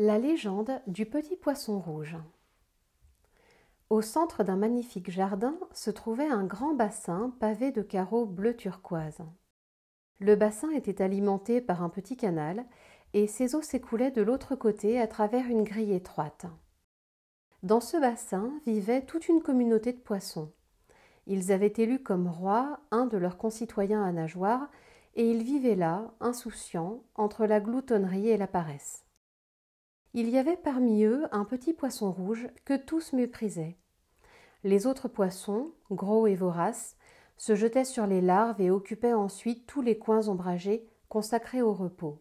La légende du petit poisson rouge. Au centre d'un magnifique jardin se trouvait un grand bassin pavé de carreaux bleu turquoise. Le bassin était alimenté par un petit canal et ses eaux s'écoulaient de l'autre côté à travers une grille étroite. Dans ce bassin vivait toute une communauté de poissons. Ils avaient élu comme roi un de leurs concitoyens à nageoires et ils vivaient là, insouciants, entre la gloutonnerie et la paresse. Il y avait parmi eux un petit poisson rouge que tous méprisaient. Les autres poissons, gros et voraces, se jetaient sur les larves et occupaient ensuite tous les coins ombragés consacrés au repos.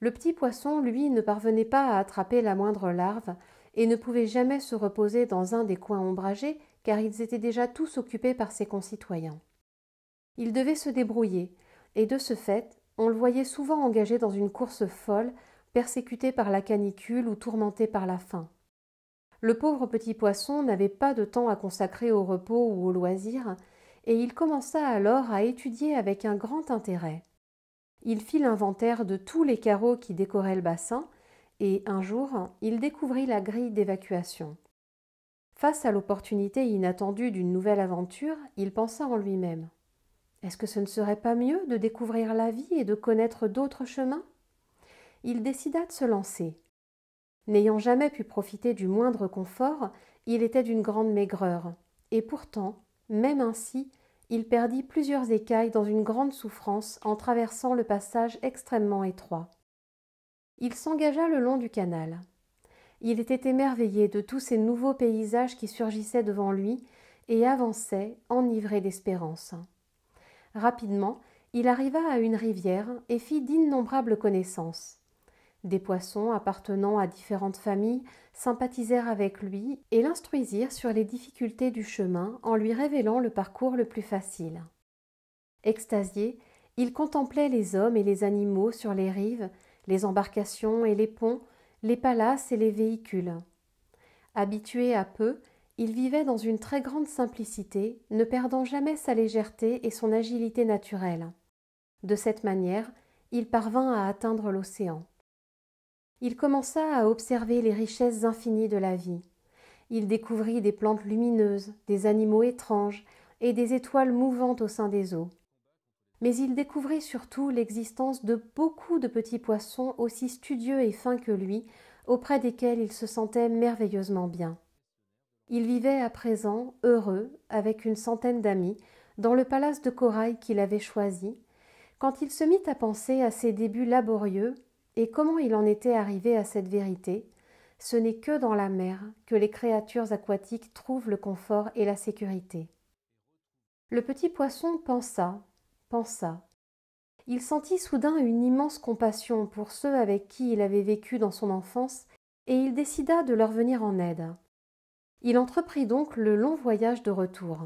Le petit poisson, lui, ne parvenait pas à attraper la moindre larve et ne pouvait jamais se reposer dans un des coins ombragés car ils étaient déjà tous occupés par ses concitoyens. Il devait se débrouiller, et de ce fait, on le voyait souvent engagé dans une course folle persécuté par la canicule ou tourmenté par la faim. Le pauvre petit poisson n'avait pas de temps à consacrer au repos ou au loisir, et il commença alors à étudier avec un grand intérêt. Il fit l'inventaire de tous les carreaux qui décoraient le bassin, et un jour il découvrit la grille d'évacuation. Face à l'opportunité inattendue d'une nouvelle aventure, il pensa en lui même. Est-ce que ce ne serait pas mieux de découvrir la vie et de connaître d'autres chemins il décida de se lancer. N'ayant jamais pu profiter du moindre confort, il était d'une grande maigreur, et pourtant, même ainsi, il perdit plusieurs écailles dans une grande souffrance en traversant le passage extrêmement étroit. Il s'engagea le long du canal. Il était émerveillé de tous ces nouveaux paysages qui surgissaient devant lui et avançait, enivré d'espérance. Rapidement, il arriva à une rivière et fit d'innombrables connaissances. Des poissons appartenant à différentes familles sympathisèrent avec lui et l'instruisirent sur les difficultés du chemin en lui révélant le parcours le plus facile. Extasié, il contemplait les hommes et les animaux sur les rives, les embarcations et les ponts, les palaces et les véhicules. Habitué à peu, il vivait dans une très grande simplicité, ne perdant jamais sa légèreté et son agilité naturelle. De cette manière, il parvint à atteindre l'océan. Il commença à observer les richesses infinies de la vie. Il découvrit des plantes lumineuses, des animaux étranges et des étoiles mouvantes au sein des eaux. Mais il découvrit surtout l'existence de beaucoup de petits poissons aussi studieux et fins que lui, auprès desquels il se sentait merveilleusement bien. Il vivait à présent, heureux, avec une centaine d'amis, dans le palace de corail qu'il avait choisi, quand il se mit à penser à ses débuts laborieux et comment il en était arrivé à cette vérité Ce n'est que dans la mer que les créatures aquatiques trouvent le confort et la sécurité. Le petit poisson pensa, pensa. Il sentit soudain une immense compassion pour ceux avec qui il avait vécu dans son enfance, et il décida de leur venir en aide. Il entreprit donc le long voyage de retour.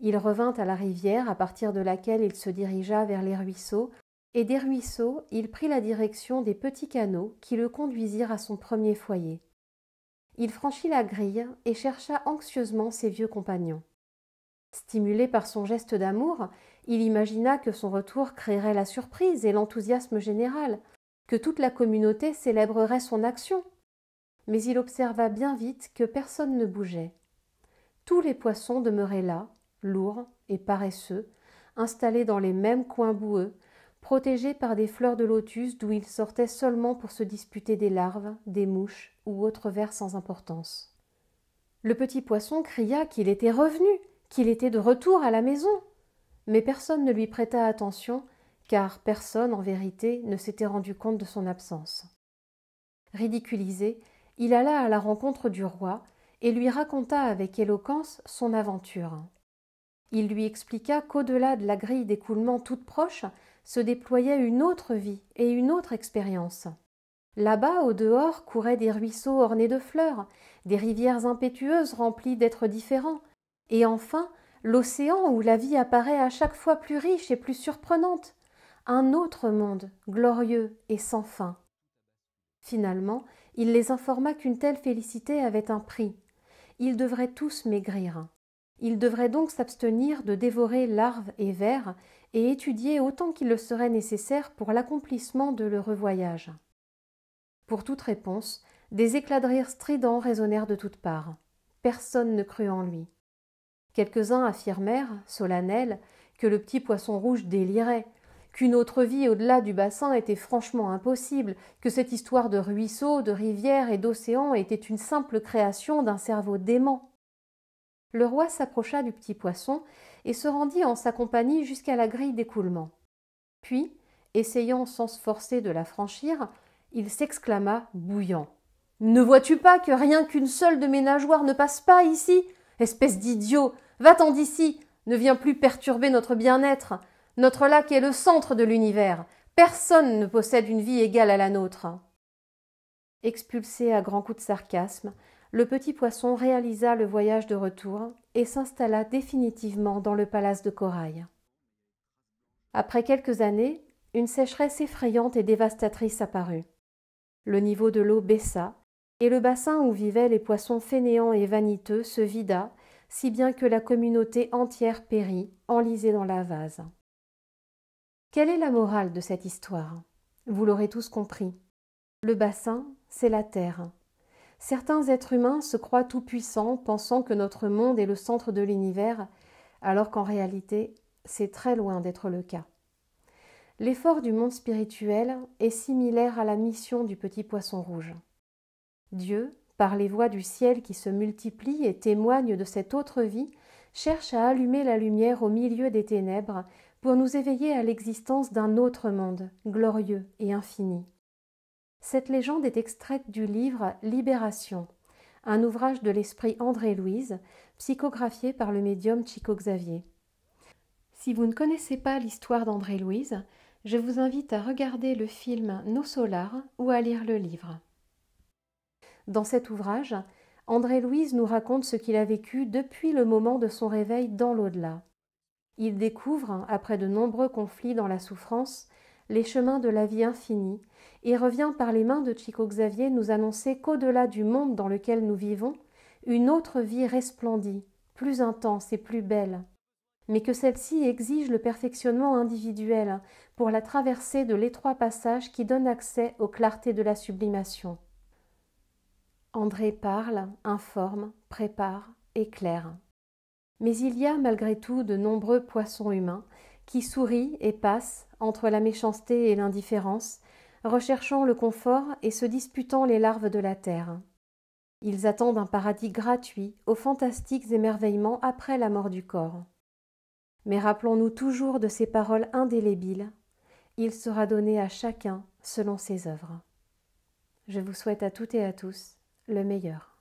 Il revint à la rivière à partir de laquelle il se dirigea vers les ruisseaux et des ruisseaux, il prit la direction des petits canaux qui le conduisirent à son premier foyer. Il franchit la grille et chercha anxieusement ses vieux compagnons. Stimulé par son geste d'amour, il imagina que son retour créerait la surprise et l'enthousiasme général, que toute la communauté célébrerait son action. Mais il observa bien vite que personne ne bougeait. Tous les poissons demeuraient là, lourds et paresseux, installés dans les mêmes coins boueux, protégé par des fleurs de lotus d'où il sortait seulement pour se disputer des larves, des mouches ou autres vers sans importance. Le petit poisson cria qu'il était revenu, qu'il était de retour à la maison. Mais personne ne lui prêta attention, car personne, en vérité, ne s'était rendu compte de son absence. Ridiculisé, il alla à la rencontre du roi et lui raconta avec éloquence son aventure. Il lui expliqua qu'au-delà de la grille d'écoulement toute proche, se déployait une autre vie et une autre expérience. Là-bas, au dehors, couraient des ruisseaux ornés de fleurs, des rivières impétueuses remplies d'êtres différents, et enfin l'océan où la vie apparaît à chaque fois plus riche et plus surprenante, un autre monde, glorieux et sans fin. Finalement, il les informa qu'une telle félicité avait un prix. Ils devraient tous maigrir. Ils devraient donc s'abstenir de dévorer larves et vers et étudier autant qu'il le serait nécessaire pour l'accomplissement de leur voyage. Pour toute réponse, des éclats de rire stridents résonnèrent de toutes parts. Personne ne crut en lui. Quelques-uns affirmèrent, solennels, que le petit poisson rouge délirait, qu'une autre vie au-delà du bassin était franchement impossible, que cette histoire de ruisseaux, de rivières et d'océans était une simple création d'un cerveau dément. Le roi s'approcha du petit poisson et se rendit en sa compagnie jusqu'à la grille d'écoulement. Puis, essayant sans se forcer de la franchir, il s'exclama bouillant. Ne vois-tu pas que rien qu'une seule de mes nageoires ne passe pas ici Espèce d'idiot Va-t'en d'ici Ne viens plus perturber notre bien-être Notre lac est le centre de l'univers Personne ne possède une vie égale à la nôtre Expulsé à grands coups de sarcasme, le petit poisson réalisa le voyage de retour et s'installa définitivement dans le palace de corail. Après quelques années, une sécheresse effrayante et dévastatrice apparut. Le niveau de l'eau baissa, et le bassin où vivaient les poissons fainéants et vaniteux se vida, si bien que la communauté entière périt, enlisée dans la vase. Quelle est la morale de cette histoire Vous l'aurez tous compris. Le bassin, c'est la terre. Certains êtres humains se croient tout-puissants, pensant que notre monde est le centre de l'univers, alors qu'en réalité, c'est très loin d'être le cas. L'effort du monde spirituel est similaire à la mission du petit poisson rouge. Dieu, par les voies du ciel qui se multiplient et témoignent de cette autre vie, cherche à allumer la lumière au milieu des ténèbres pour nous éveiller à l'existence d'un autre monde, glorieux et infini. Cette légende est extraite du livre Libération, un ouvrage de l'esprit André Louise, psychographié par le médium Chico Xavier. Si vous ne connaissez pas l'histoire d'André Louise, je vous invite à regarder le film Nos Solars ou à lire le livre. Dans cet ouvrage, André Louise nous raconte ce qu'il a vécu depuis le moment de son réveil dans l'au-delà. Il découvre, après de nombreux conflits dans la souffrance, les chemins de la vie infinie, et revient par les mains de Chico Xavier nous annoncer qu'au-delà du monde dans lequel nous vivons, une autre vie resplendit, plus intense et plus belle, mais que celle-ci exige le perfectionnement individuel pour la traversée de l'étroit passage qui donne accès aux clartés de la sublimation. André parle, informe, prépare, éclaire. Mais il y a malgré tout de nombreux poissons humains qui sourient et passent entre la méchanceté et l'indifférence, recherchant le confort et se disputant les larves de la terre. Ils attendent un paradis gratuit aux fantastiques émerveillements après la mort du corps. Mais rappelons-nous toujours de ces paroles indélébiles Il sera donné à chacun selon ses œuvres. Je vous souhaite à toutes et à tous le meilleur.